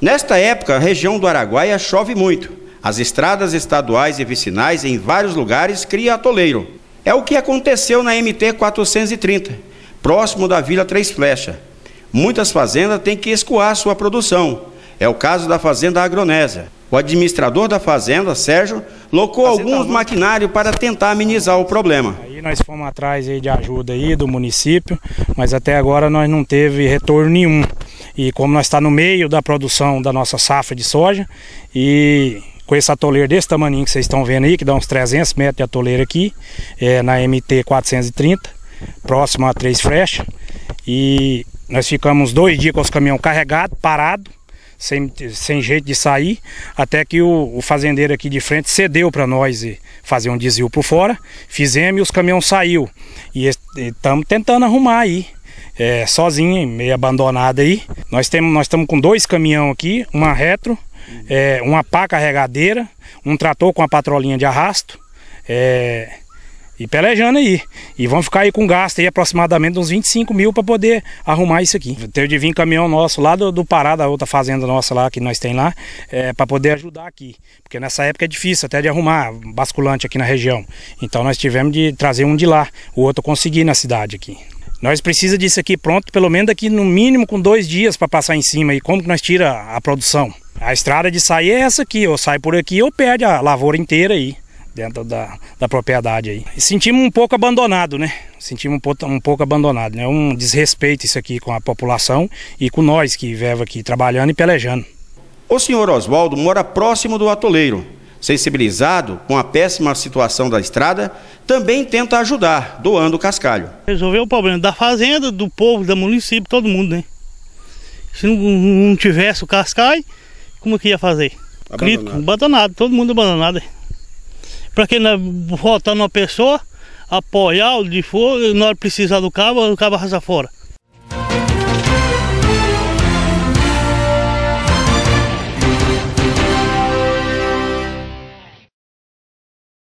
Nesta época, a região do Araguaia chove muito. As estradas estaduais e vicinais em vários lugares criam atoleiro. É o que aconteceu na MT 430, próximo da Vila Três Flechas. Muitas fazendas têm que escoar sua produção. É o caso da fazenda Agronésia. O administrador da fazenda, Sérgio, locou alguns maquinários para tentar amenizar o problema. Aí nós fomos atrás aí de ajuda aí do município, mas até agora nós não teve retorno nenhum. E como nós está no meio da produção da nossa safra de soja, e com esse atoleiro desse tamanho que vocês estão vendo aí, que dá uns 300 metros de atoleiro aqui, é, na MT 430, próximo a Três Frechas. E nós ficamos dois dias com os caminhões carregados, parados, sem, sem jeito de sair, até que o, o fazendeiro aqui de frente cedeu para nós fazer um desvio por fora. Fizemos e os caminhões saiu. E estamos tentando arrumar aí, é, sozinho, meio abandonado aí. Nós temos, nós estamos com dois caminhão aqui, uma retro, é, uma pá carregadeira, um trator com a patrolinha de arrasto. É, e pelejando aí. E vamos ficar aí com gasto aí aproximadamente uns 25 mil para poder arrumar isso aqui. Teve de vir caminhão nosso lá do, do Pará, da outra fazenda nossa lá que nós tem lá, é, para poder ajudar aqui. Porque nessa época é difícil até de arrumar basculante aqui na região. Então nós tivemos de trazer um de lá, o outro eu consegui na cidade aqui. Nós precisa disso aqui pronto, pelo menos daqui no mínimo com dois dias para passar em cima. E como que nós tira a produção? A estrada de sair é essa aqui, ou sai por aqui ou perde a lavoura inteira aí dentro da, da propriedade aí. E sentimos um pouco abandonado, né? Sentimos um pouco, um pouco abandonado, né? É um desrespeito isso aqui com a população e com nós que vivemos aqui trabalhando e pelejando. O senhor Oswaldo mora próximo do atoleiro, sensibilizado com a péssima situação da estrada, também tenta ajudar, doando o cascalho. Resolver o problema da fazenda, do povo, do município, todo mundo, né? Se não, não tivesse o cascalho, como é que ia fazer? Abandonado. Crítico, abandonado, todo mundo abandonado. Para que votar numa pessoa, apoiar o de for, na hora precisar do cabo, o cabo arrasa fora.